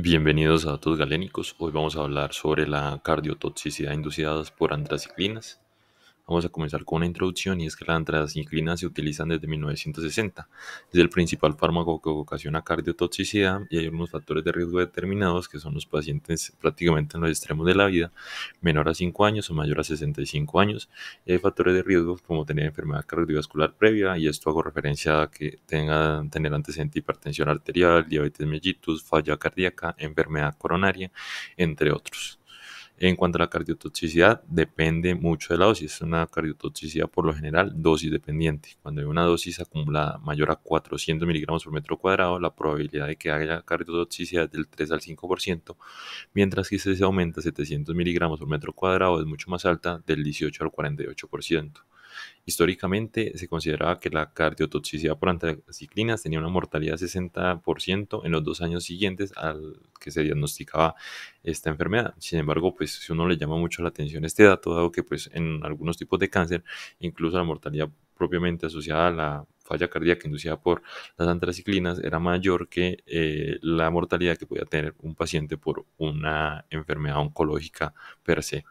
Bienvenidos a Datos Galénicos. Hoy vamos a hablar sobre la cardiotoxicidad inducida por andraciclinas Vamos a comenzar con una introducción y es que las la inclinas se utilizan desde 1960. Es el principal fármaco que ocasiona cardiotoxicidad y hay unos factores de riesgo determinados que son los pacientes prácticamente en los extremos de la vida, menor a 5 años o mayor a 65 años. Y hay factores de riesgo como tener enfermedad cardiovascular previa y esto hago referencia a que tenga tener antecedente hipertensión arterial, diabetes mellitus, falla cardíaca, enfermedad coronaria, entre otros. En cuanto a la cardiotoxicidad, depende mucho de la dosis. Es una cardiotoxicidad por lo general dosis dependiente. Cuando hay una dosis acumulada mayor a 400 miligramos por metro cuadrado, la probabilidad de que haya cardiotoxicidad es del 3 al 5%, mientras que si se aumenta a 700 miligramos por metro cuadrado es mucho más alta, del 18 al 48%. Históricamente se consideraba que la cardiotoxicidad por antraciclinas tenía una mortalidad de 60% en los dos años siguientes al que se diagnosticaba esta enfermedad. Sin embargo, pues si uno le llama mucho la atención este dato, dado que pues en algunos tipos de cáncer, incluso la mortalidad propiamente asociada a la falla cardíaca inducida por las antraciclinas era mayor que eh, la mortalidad que podía tener un paciente por una enfermedad oncológica per se.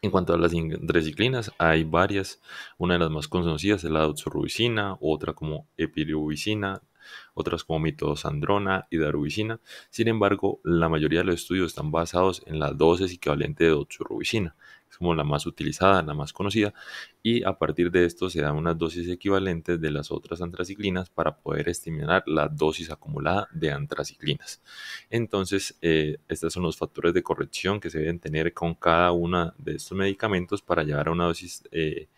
En cuanto a las indreciclinas, hay varias. Una de las más conocidas es la doxorubicina, otra como epirubicina, otras como mitosandrona y darubicina. Sin embargo, la mayoría de los estudios están basados en la dosis equivalente de doxorubicina, es como la más utilizada, la más conocida, y a partir de esto se dan unas dosis equivalentes de las otras antraciclinas para poder estimular la dosis acumulada de antraciclinas. Entonces, eh, estos son los factores de corrección que se deben tener con cada uno de estos medicamentos para llevar a una dosis eh,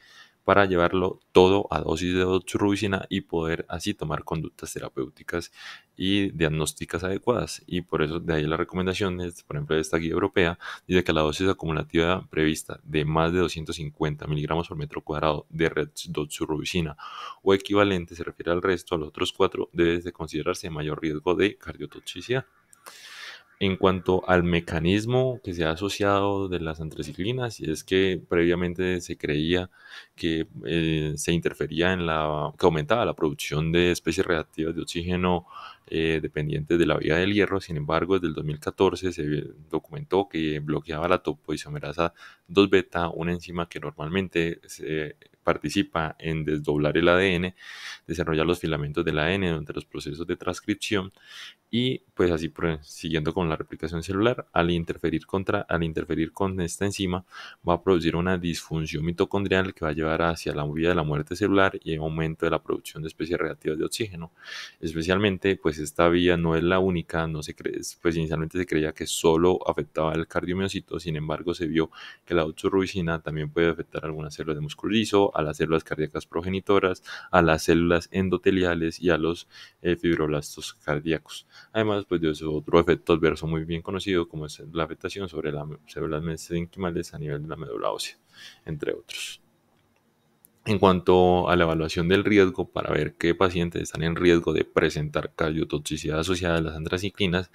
para llevarlo todo a dosis de doxorubicina y poder así tomar conductas terapéuticas y diagnósticas adecuadas. Y por eso de ahí las recomendaciones, por ejemplo, de esta guía europea, dice que la dosis acumulativa prevista de más de 250 miligramos por metro cuadrado de doxorubicina o equivalente se refiere al resto, a los otros cuatro, debe de considerarse de mayor riesgo de cardiotoxicidad en cuanto al mecanismo que se ha asociado de las antraciclinas, y es que previamente se creía que eh, se interfería en la, que aumentaba la producción de especies reactivas de oxígeno eh, dependientes de la vía del hierro, sin embargo, desde el 2014 se documentó que bloqueaba la topoisomerasa 2 beta, una enzima que normalmente se participa en desdoblar el ADN, desarrollar los filamentos del ADN durante los procesos de transcripción y pues así siguiendo con la replicación celular, al interferir, contra, al interferir con esta enzima va a producir una disfunción mitocondrial que va a llevar hacia la de la muerte celular y el aumento de la producción de especies reactivas de oxígeno. Especialmente pues esta vía no es la única, no se pues inicialmente se creía que solo afectaba al cardiomiocito, sin embargo se vio que la oxurrubicina también puede afectar algunas células de músculo liso, a las células cardíacas progenitoras, a las células endoteliales y a los eh, fibroblastos cardíacos. Además, pues de otro efecto adverso muy bien conocido como es la afectación sobre las células mesenquimales a nivel de la médula ósea, entre otros en cuanto a la evaluación del riesgo para ver qué pacientes están en riesgo de presentar cardiotoxicidad asociada a las antraciclinas,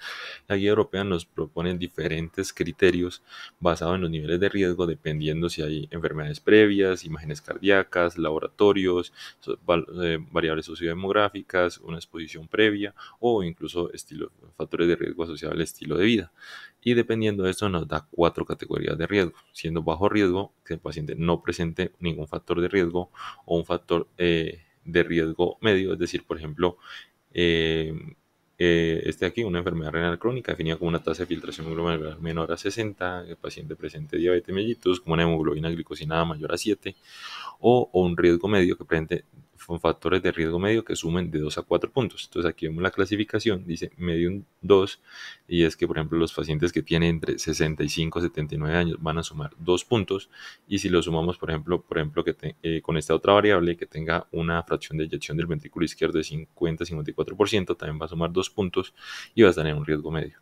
la guía europea nos propone diferentes criterios basados en los niveles de riesgo dependiendo si hay enfermedades previas, imágenes cardíacas, laboratorios, eh, variables sociodemográficas, una exposición previa o incluso factores de riesgo asociados al estilo de vida. Y dependiendo de esto nos da cuatro categorías de riesgo, siendo bajo riesgo que el paciente no presente ningún factor de riesgo, o un factor eh, de riesgo medio, es decir, por ejemplo, eh, eh, este aquí, una enfermedad renal crónica definida como una tasa de filtración glomerular menor a 60, el paciente presente diabetes mellitus, como una hemoglobina glicosinada mayor a 7, o un riesgo medio que presente con factores de riesgo medio que sumen de 2 a 4 puntos. Entonces aquí vemos la clasificación, dice medium 2 y es que por ejemplo los pacientes que tienen entre 65 y 79 años van a sumar 2 puntos y si lo sumamos por ejemplo, por ejemplo que eh, con esta otra variable que tenga una fracción de eyección del ventrículo izquierdo de 50-54% también va a sumar 2 puntos y va a estar un riesgo medio.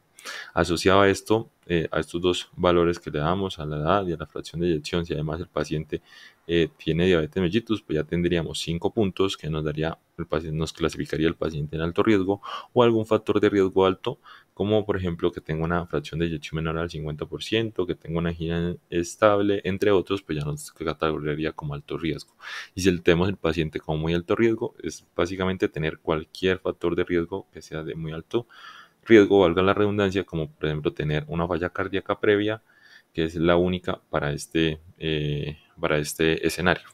Asociado a esto, eh, a estos dos valores que le damos, a la edad y a la fracción de eyección, si además el paciente eh, tiene diabetes mellitus, pues ya tendríamos 5 puntos que nos daría el paciente, nos clasificaría el paciente en alto riesgo o algún factor de riesgo alto, como por ejemplo que tenga una fracción de Yoshi menor al 50%, que tenga una angina estable, entre otros, pues ya nos categorizaría como alto riesgo. Y si tenemos el paciente como muy alto riesgo, es básicamente tener cualquier factor de riesgo que sea de muy alto riesgo, valga la redundancia, como por ejemplo tener una falla cardíaca previa, que es la única para este, eh, para este escenario.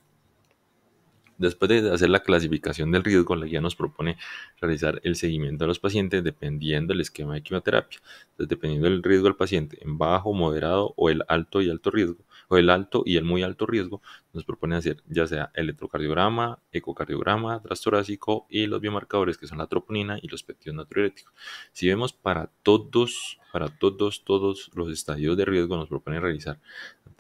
Después de hacer la clasificación del riesgo, la guía nos propone realizar el seguimiento de los pacientes dependiendo del esquema de quimioterapia, Entonces, dependiendo del riesgo del paciente, en bajo, moderado o el alto y alto riesgo, o el alto y el muy alto riesgo, nos propone hacer ya sea electrocardiograma, ecocardiograma, trastorácico y los biomarcadores que son la troponina y los peptidos natriuréticos. Si vemos para todos, para todos, todos los estadios de riesgo, nos propone realizar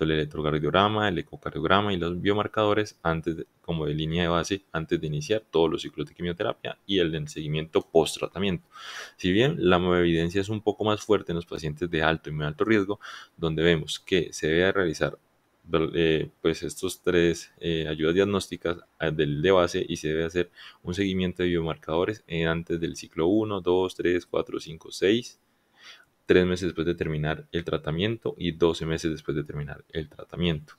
el electrocardiograma, el ecocardiograma y los biomarcadores antes como de línea de base antes de iniciar todos los ciclos de quimioterapia y el del seguimiento post-tratamiento. Si bien la evidencia es un poco más fuerte en los pacientes de alto y muy alto riesgo, donde vemos que se debe realizar eh, pues estos tres eh, ayudas diagnósticas eh, del de base y se debe hacer un seguimiento de biomarcadores antes del ciclo 1, 2, 3, 4, 5, 6 tres meses después de terminar el tratamiento y 12 meses después de terminar el tratamiento.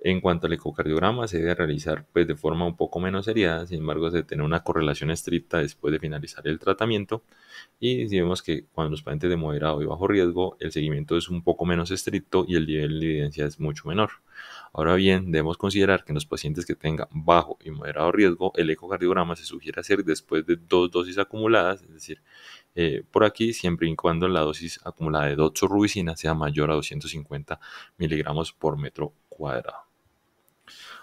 En cuanto al ecocardiograma, se debe realizar pues, de forma un poco menos seriada, sin embargo, se tener una correlación estricta después de finalizar el tratamiento. Y si vemos que cuando los pacientes de moderado y bajo riesgo, el seguimiento es un poco menos estricto y el nivel de evidencia es mucho menor. Ahora bien, debemos considerar que en los pacientes que tengan bajo y moderado riesgo, el ecocardiograma se sugiere hacer después de dos dosis acumuladas, es decir, eh, por aquí, siempre y cuando la dosis acumulada de doxorubicina sea mayor a 250 miligramos por metro cuadrado.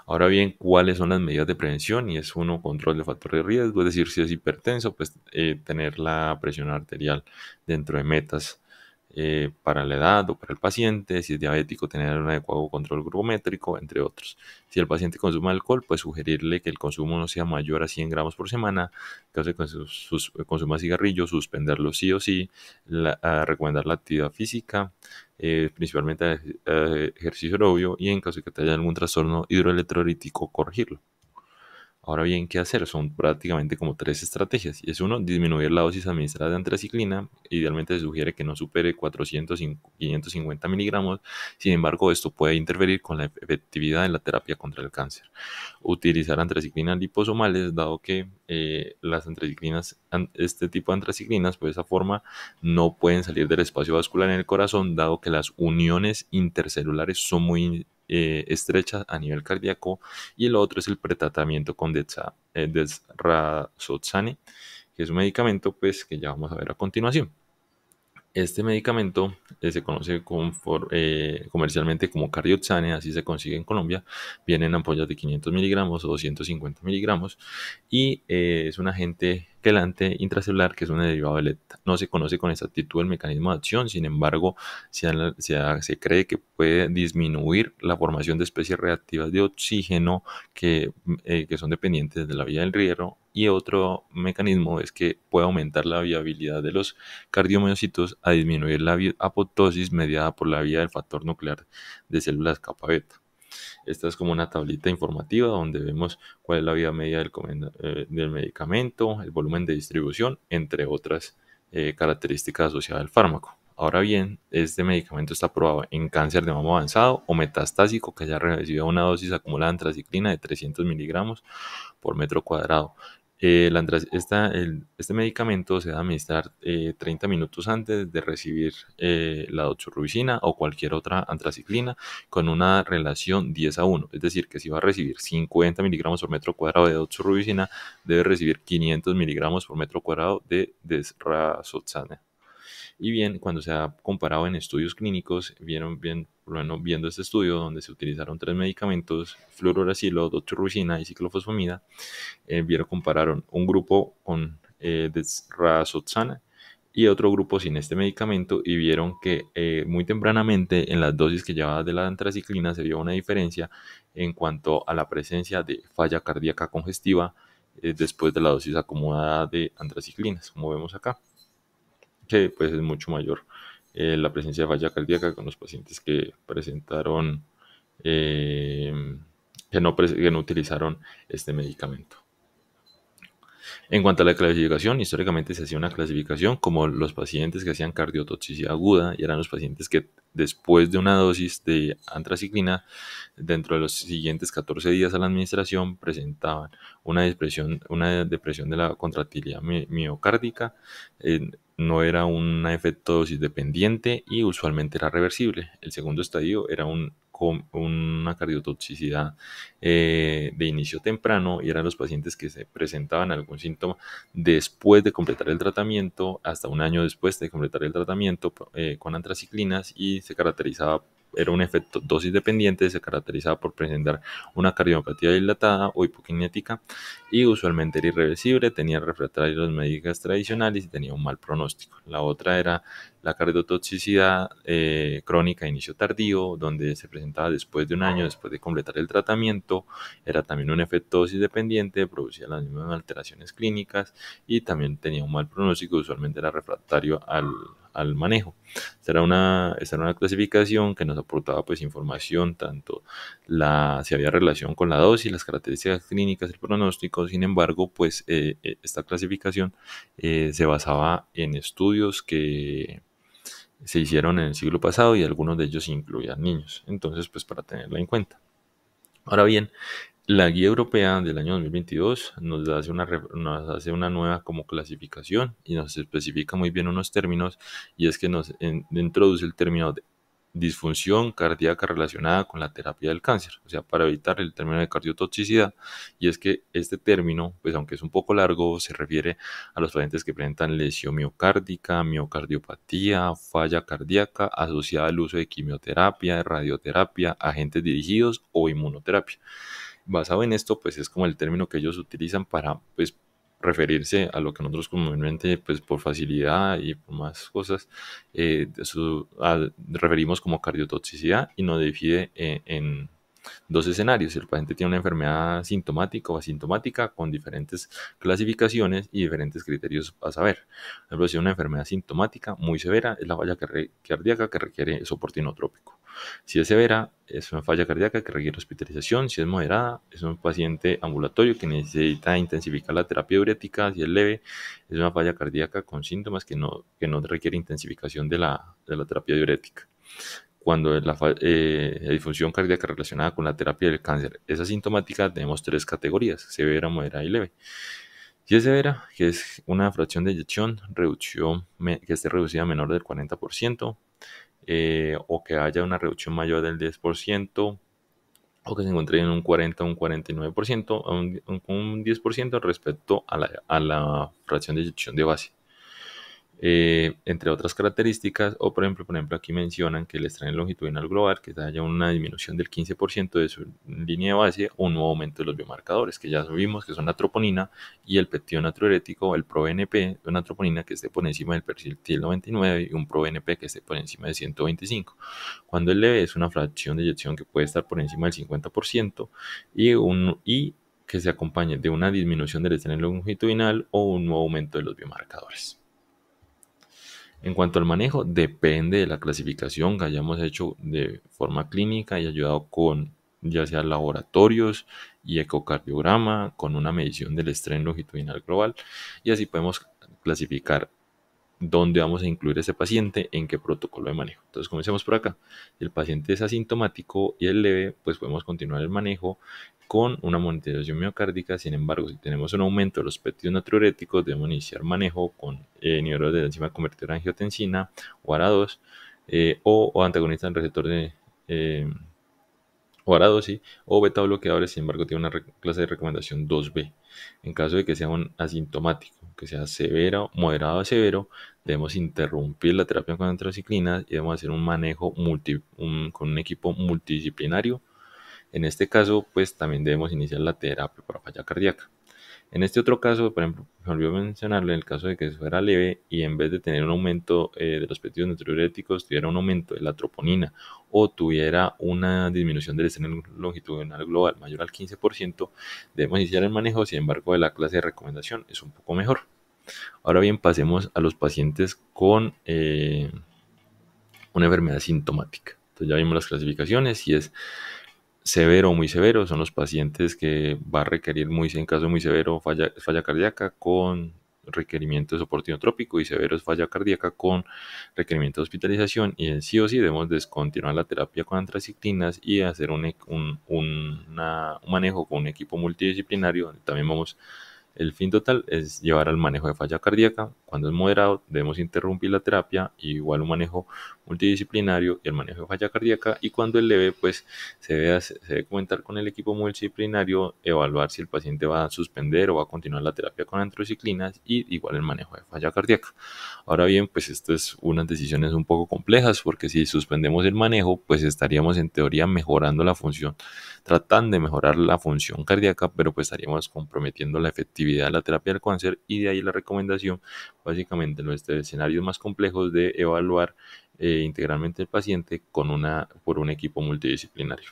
Ahora bien, ¿cuáles son las medidas de prevención? Y es uno, control de factor de riesgo, es decir, si es hipertenso, pues eh, tener la presión arterial dentro de metas eh, para la edad o para el paciente, si es diabético, tener un adecuado control grupométrico, entre otros. Si el paciente consume alcohol, pues sugerirle que el consumo no sea mayor a 100 gramos por semana, que consuma cigarrillos, suspenderlo sí o sí, recomendar la actividad física, eh, principalmente ejercicio aeróbico y en caso de que haya algún trastorno hidroelectrolítico, corregirlo. Ahora bien, ¿qué hacer? Son prácticamente como tres estrategias. Es uno, disminuir la dosis administrada de antraciclina. Idealmente se sugiere que no supere 400 550 miligramos. Sin embargo, esto puede interferir con la efectividad en la terapia contra el cáncer. Utilizar antraciclinas liposomales, dado que eh, las antraciclinas, este tipo de antraciclinas, por pues, de esa forma no pueden salir del espacio vascular en el corazón, dado que las uniones intercelulares son muy eh, estrecha a nivel cardíaco y el otro es el pretratamiento con eh, desrazoxane, que es un medicamento pues, que ya vamos a ver a continuación. Este medicamento eh, se conoce con, comercialmente como cardioxane, así se consigue en Colombia. viene en ampollas de 500 miligramos o 250 miligramos y es un agente ante intracelular, que es un derivado de No se conoce con exactitud el mecanismo de acción, sin embargo, se, cree que puede disminuir la formación de especies reactivas de oxígeno eh, que, son dependientes de la vía del riego y otro mecanismo es que puede aumentar la viabilidad de los cardiomiocitos a disminuir la apoptosis mediada por la vía del factor nuclear de células capa beta. Esta es como una tablita informativa donde vemos cuál es la vida media del, eh, medicamento, el volumen de distribución, entre otras eh, características asociadas al fármaco. Ahora bien, este medicamento está aprobado en cáncer de mama avanzado o metastásico que haya recibido una dosis acumulada de antraciclina de 300 miligramos por metro cuadrado, eh, este medicamento se debe administrar 30 eh, minutos antes de recibir eh, la doxorubicina o cualquier otra antraciclina con una relación 10 a 1. Es decir, que si va a recibir 50 miligramos por metro cuadrado de doxorubicina, debe recibir 500 miligramos por metro cuadrado de desrazoxana. Y bien, cuando se ha comparado en estudios clínicos, vieron bien, bueno, viendo este estudio donde se utilizaron tres medicamentos, fluorouracilo, doxorubicina y ciclofosfamida, eh, vieron, compararon un grupo con eh, y otro grupo sin este medicamento y vieron que eh, muy tempranamente en las dosis que llevaba de la antraciclina se vio una diferencia en cuanto a la presencia de falla cardíaca congestiva eh, después de la dosis acumulada de antraciclinas, como vemos acá que pues es mucho mayor eh, la presencia de falla cardíaca con los pacientes que presentaron, eh, que, no, utilizaron este medicamento. En cuanto a la clasificación, históricamente se hacía una clasificación como los pacientes que hacían cardiotoxicidad aguda y eran los pacientes que después de una dosis de antraciclina, dentro de los siguientes 14 días a la administración, presentaban una depresión, una depresión de la contractilidad miocárdica, no era una dosis dependiente y usualmente era reversible. El segundo estadio era un, una cardiotoxicidad eh, de inicio temprano y eran los pacientes que se presentaban algún síntoma después de completar el tratamiento, hasta un año después de completar el tratamiento eh, con antraciclinas y se caracterizaba era un efecto dosis dependiente, se caracterizaba por presentar una cardiopatía dilatada o hipokinética y usualmente era irreversible, tenía refractarios médicas tradicionales y tenía un mal pronóstico. La otra era la cardiotoxicidad eh, crónica de inicio tardío, donde se presentaba después de un año, después de completar el tratamiento, era también un efecto dosis dependiente, producía las mismas alteraciones clínicas y también tenía un mal pronóstico, usualmente era refractario al, manejo. Esta era, una, una clasificación que nos aportaba pues información tanto la, si había relación con la dosis, las características clínicas, el pronóstico, sin embargo pues eh, eh, esta clasificación se basaba en estudios que se hicieron en el siglo pasado y algunos de ellos incluían niños. Entonces, pues para tenerla en cuenta. Ahora bien, la guía europea del año 2022 nos hace una, nos hace una nueva como clasificación y nos especifica muy bien unos términos y es que nos introduce el término de disfunción cardíaca relacionada con la terapia del cáncer, o sea, para evitar el término de cardiotoxicidad. Y es que este término, pues aunque es un poco largo, se refiere a los pacientes que presentan lesión miocárdica, miocardiopatía, falla cardíaca asociada al uso de quimioterapia, radioterapia, agentes dirigidos o inmunoterapia. Basado en esto, pues es como el término que ellos utilizan para pues, referirse a lo que nosotros comúnmente, pues por facilidad y por más cosas, eh, referimos como cardiotoxicidad y nos divide eh, en, dos escenarios. El paciente tiene una enfermedad sintomática o asintomática con diferentes clasificaciones y diferentes criterios a saber. Por ejemplo, si una enfermedad sintomática muy severa es la falla cardíaca que requiere soporte inotrópico. Si es severa, es una falla cardíaca que requiere hospitalización. Si es moderada, es un paciente ambulatorio que necesita intensificar la terapia diurética. Si es leve, es una falla cardíaca con síntomas que no, que no requiere intensificación de la, terapia diurética cuando la, eh, disfunción cardíaca relacionada con la terapia del cáncer es asintomática, tenemos tres categorías, severa, moderada y leve. Si es severa, que es una fracción de eyección reducción, que esté reducida a menor del 40%, eh, o que haya una reducción mayor del 10% o que se encuentre en un 40, un 49%, un, un 10% respecto a la, a la fracción de eyección de base. Eh, entre otras características, o por ejemplo, por ejemplo, aquí mencionan que el estrés longitudinal global, que haya una disminución del 15% de su línea de base, o un nuevo aumento de los biomarcadores, que ya subimos que son la troponina y el natriurético, el ProNP, una troponina que esté por encima del percentil 99 y un ProNP que esté por encima de 125. Cuando el leve es una fracción de eyección que puede estar por encima del 50% y, un, y que se acompañe de una disminución del estrés longitudinal o un nuevo aumento de los biomarcadores. En cuanto al manejo, depende de la clasificación que hayamos hecho de forma clínica y ayudado con ya sea laboratorios y ecocardiograma, con una medición del estrés longitudinal global, y así podemos clasificar dónde vamos a incluir a ese paciente, en qué protocolo de manejo. Entonces, comencemos por acá. Si el paciente es asintomático y es leve, pues podemos continuar el manejo con una monitorización miocárdica. Sin embargo, si tenemos un aumento de los péptidos natriuréticos, debemos iniciar manejo con eh, niveles de la enzima convertidora angiotensina o ARA2 eh, o, antagonista en receptor de, eh, o sí, o beta bloqueadores, sin embargo, tiene una clase de recomendación 2B. En caso de que sea un asintomático, que sea severo, moderado a severo, debemos interrumpir la terapia con antrociclinas y debemos hacer un manejo con un equipo multidisciplinario. En este caso, pues también debemos iniciar la terapia para falla cardíaca. En este otro caso, por ejemplo, me olvidó mencionarle, en el caso de que fuera leve y en vez de tener un aumento eh, de los péptidos nutriuréticos, tuviera un aumento de la troponina o tuviera una disminución del estreno longitudinal global mayor al 15%, debemos iniciar el manejo, sin embargo, de la clase de recomendación es un poco mejor. Ahora bien, pasemos a los pacientes con eh, una enfermedad sintomática. Entonces ya vimos las clasificaciones y es severo o muy severo son los pacientes que va a requerir, muy, en caso muy severo, falla, falla cardíaca con requerimiento de soporte inotrópico y severo es falla cardíaca con requerimiento de hospitalización y en sí o sí debemos descontinuar la terapia con antraciclinas y hacer un, manejo con un equipo multidisciplinario donde también vamos el fin total es llevar al manejo de falla cardíaca. Cuando es moderado, debemos interrumpir la terapia, igual un manejo multidisciplinario y el manejo de falla cardíaca. Y cuando es leve, pues se debe, se comentar con el equipo multidisciplinario, evaluar si el paciente va a suspender o va a continuar la terapia con antrociclinas y igual el manejo de falla cardíaca. Ahora bien, pues esto es unas decisiones un poco complejas porque si suspendemos el manejo, pues estaríamos en teoría mejorando la función, tratando de mejorar la función cardíaca, pero pues estaríamos comprometiendo la efectividad la terapia del cáncer y de ahí la recomendación básicamente en los este, escenarios más complejos de evaluar eh, integralmente el paciente con una, por un equipo multidisciplinario.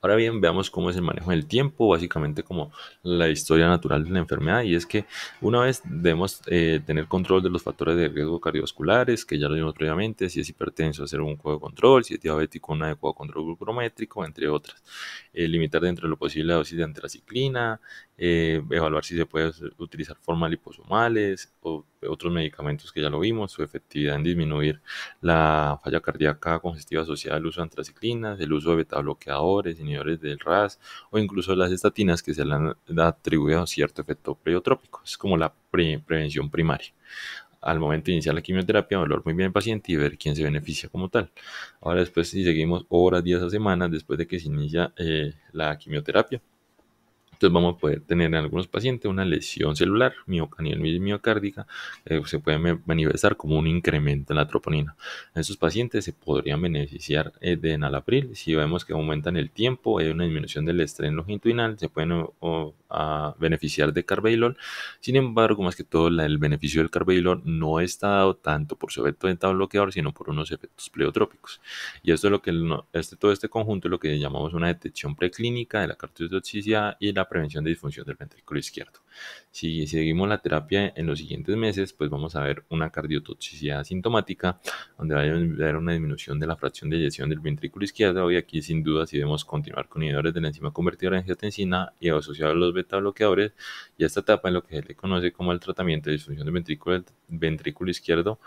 Ahora bien, veamos cómo es el manejo del tiempo, básicamente como la historia natural de la enfermedad, y es que una vez debemos eh, tener control de los factores de riesgo cardiovasculares, que ya lo vimos previamente, si es hipertenso, hacer un juego de control, si es diabético, un adecuado control glucométrico, entre otras. Eh, limitar dentro de lo posible la dosis de antraciclina, eh, evaluar si se puede utilizar formas liposomales o otros medicamentos que ya lo vimos, su efectividad en disminuir la falla cardíaca congestiva asociada al uso de antraciclinas, el uso de beta bloqueadores, inhibidores del RAS o incluso las estatinas que se le han atribuido cierto efecto pleiotrópico. Es como la prevención primaria al momento de iniciar la quimioterapia, valor muy bien el paciente y ver quién se beneficia como tal. Ahora después, si seguimos horas, días a semanas, después de que se inicia eh, la quimioterapia, entonces vamos a poder tener en algunos pacientes una lesión celular miocárdica, eh, se puede manifestar como un incremento en la troponina. En Estos pacientes se podrían beneficiar eh, de enalapril si vemos que aumentan el tiempo, hay una disminución del estrés longitudinal, se pueden beneficiar de carbeilol, Sin embargo, más que todo, el beneficio del carbeilol no está dado tanto por su efecto de bloqueador, sino por unos efectos pleotrópicos. Y esto es lo que este, todo este conjunto es lo que llamamos una detección preclínica de la cardiotoxicidad y la prevención de disfunción del ventrículo izquierdo. Si seguimos la terapia en los siguientes meses, pues vamos a ver una cardiotoxicidad sintomática, donde va a haber una disminución de la fracción de eyección del ventrículo izquierdo, y aquí sin duda si debemos continuar con inhibidores de la enzima convertidora en angiotensina y asociados a los beta bloqueadores, y esta etapa en lo que se le conoce como el tratamiento de disfunción del ventrículo, ventrículo izquierdo,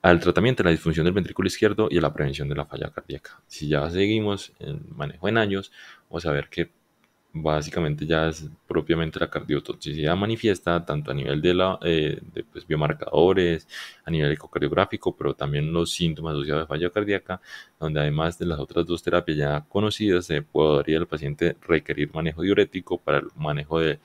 al tratamiento de la disfunción del ventrículo izquierdo y a la prevención de la falla cardíaca. Si ya seguimos en manejo en años, vamos a ver que básicamente ya es propiamente la cardiotoxicidad manifiesta tanto a nivel de, la, eh, pues, biomarcadores, a nivel ecocardiográfico, pero también los síntomas asociados a falla cardíaca, donde además de las otras dos terapias ya conocidas, se podría el paciente requerir manejo diurético para el manejo de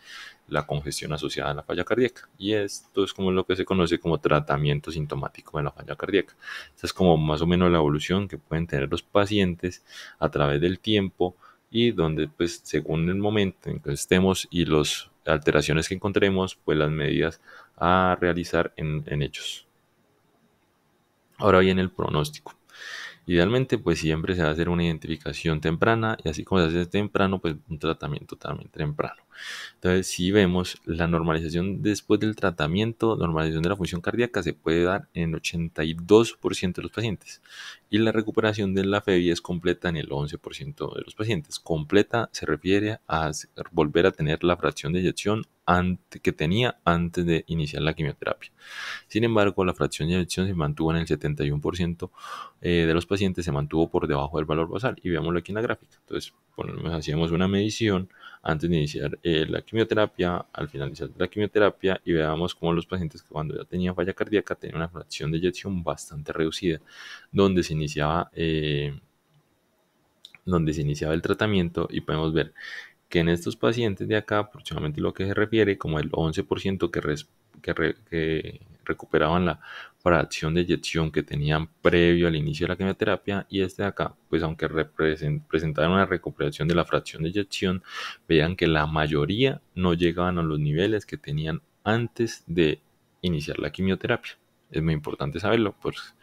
la congestión asociada a la falla cardíaca. Y esto es como lo que se conoce como tratamiento sintomático de la falla cardíaca. Esa es como más o menos la evolución que pueden tener los pacientes a través del tiempo y donde pues según el momento en que estemos y las alteraciones que encontremos, pues las medidas a realizar en, hechos. Ahora viene el pronóstico. Idealmente, pues siempre se va a hacer una identificación temprana y así como se hace temprano, pues un tratamiento también temprano. Entonces, si vemos la normalización después del tratamiento, normalización de la función cardíaca se puede dar en el 82% de los pacientes y la recuperación de la FEBI es completa en el 11% de los pacientes. Completa se refiere a volver a tener la fracción de eyección que tenía antes de iniciar la quimioterapia. Sin embargo, la fracción de inyección se mantuvo en el 71% eh, de los pacientes, se mantuvo por debajo del valor basal. Y veámoslo aquí en la gráfica. Entonces, hacíamos una medición antes de iniciar eh, la quimioterapia, al finalizar la quimioterapia, y veamos cómo los pacientes que cuando ya tenían falla cardíaca tenían una fracción de eyección bastante reducida, donde se iniciaba... Eh, donde se iniciaba el tratamiento y podemos ver que en estos pacientes de acá, aproximadamente lo que se refiere, como el 11% que, recuperaban la fracción de eyección que tenían previo al inicio de la quimioterapia, y este de acá, pues aunque presentaron una recuperación de la fracción de eyección, vean que la mayoría no llegaban a los niveles que tenían antes de iniciar la quimioterapia. Es muy importante saberlo, pues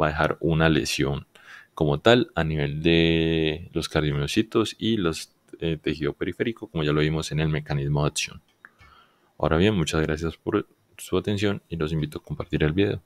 va a dejar una lesión como tal a nivel de los cardiomiocitos y los tejido periférico, como ya lo vimos en el mecanismo de acción. Ahora bien, muchas gracias por su atención y los invito a compartir el video.